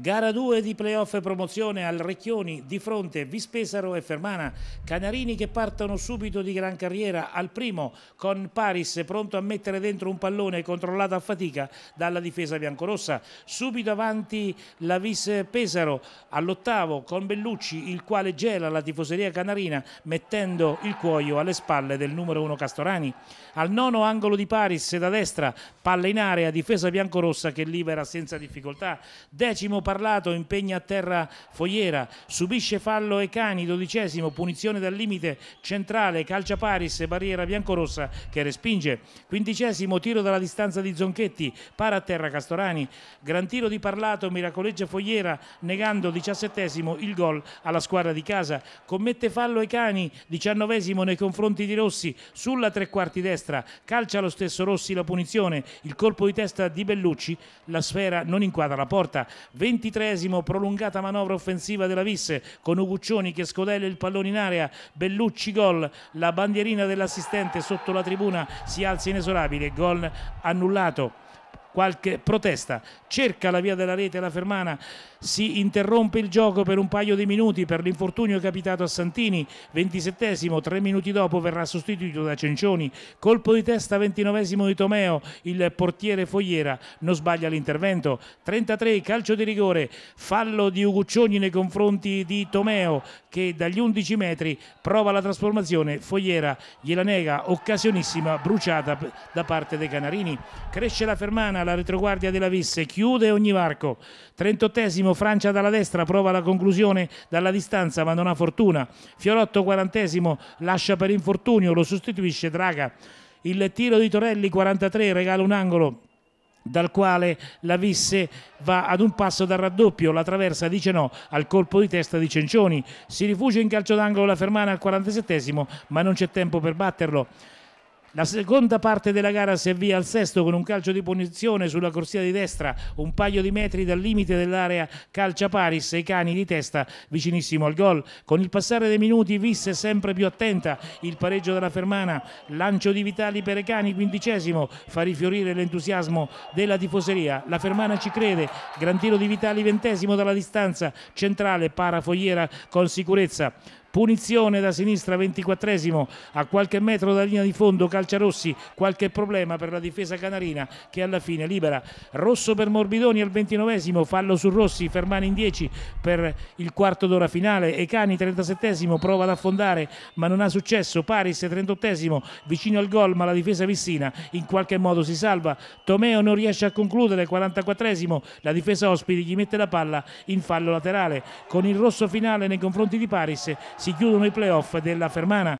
Gara 2 di playoff promozione al Recchioni di fronte Vispesaro e Fermana. Canarini che partono subito di gran carriera al primo con Paris pronto a mettere dentro un pallone controllato a fatica dalla difesa biancorossa. Subito avanti la Vispesaro all'ottavo con Bellucci il quale gela la tifoseria canarina mettendo il cuoio alle spalle del numero 1 Castorani. Al nono angolo di Paris da destra palla in area difesa biancorossa che libera senza difficoltà. Decimo parlato, impegna a terra Fogliera, subisce fallo e cani, dodicesimo, punizione dal limite centrale, calcia Paris, barriera biancorossa che respinge, quindicesimo, tiro dalla distanza di Zonchetti, para a terra Castorani, gran tiro di parlato, miracoleggia Fogliera, negando diciassettesimo il gol alla squadra di casa, commette fallo e cani, diciannovesimo nei confronti di Rossi, sulla tre quarti destra, calcia lo stesso Rossi la punizione, il colpo di testa di Bellucci, la sfera non inquadra la porta, 20 ventitresimo prolungata manovra offensiva della Visse con Uguccioni che scodella il pallone in area, Bellucci gol, la bandierina dell'assistente sotto la tribuna si alza inesorabile, gol annullato qualche protesta. Cerca la via della rete la Fermana, si interrompe il gioco per un paio di minuti per l'infortunio capitato a Santini, 27esimo, tre minuti dopo verrà sostituito da Cencioni, colpo di testa 29esimo di Tomeo, il portiere Fogliera non sbaglia l'intervento, 33 calcio di rigore, fallo di Uguccioni nei confronti di Tomeo che dagli 11 metri prova la trasformazione, Fogliera gliela nega, occasionissima bruciata da parte dei Canarini, cresce la Fermana, la retroguardia della Visse, chiude ogni varco. 38 Francia dalla destra, prova la conclusione dalla distanza ma non ha fortuna. Fiorotto 40 lascia per infortunio, lo sostituisce Draga. Il tiro di Torelli 43 regala un angolo dal quale la Visse va ad un passo dal raddoppio, la traversa dice no al colpo di testa di Cencioni, si rifugia in calcio d'angolo la Fermana al 47 ma non c'è tempo per batterlo. La seconda parte della gara si avvia al sesto con un calcio di punizione sulla corsia di destra, un paio di metri dal limite dell'area calcia Paris i cani di testa vicinissimo al gol. Con il passare dei minuti Visse sempre più attenta, il pareggio della Fermana, lancio di Vitali per i cani, quindicesimo, fa rifiorire l'entusiasmo della tifoseria. La Fermana ci crede, gran tiro di Vitali ventesimo dalla distanza, centrale, para Fogliera con sicurezza. Punizione da sinistra, 24esimo, a qualche metro dalla linea di fondo, Calciarossi, qualche problema per la difesa canarina che alla fine libera. Rosso per Morbidoni al 29esimo, fallo su Rossi, Fermani in 10 per il quarto d'ora finale, Ecani 37esimo, prova ad affondare ma non ha successo, Paris 38esimo, vicino al gol ma la difesa Vissina in qualche modo si salva, Tomeo non riesce a concludere, 44esimo, la difesa ospiti gli mette la palla in fallo laterale. Con il rosso finale nei confronti di Paris si chiudono i playoff della Fermana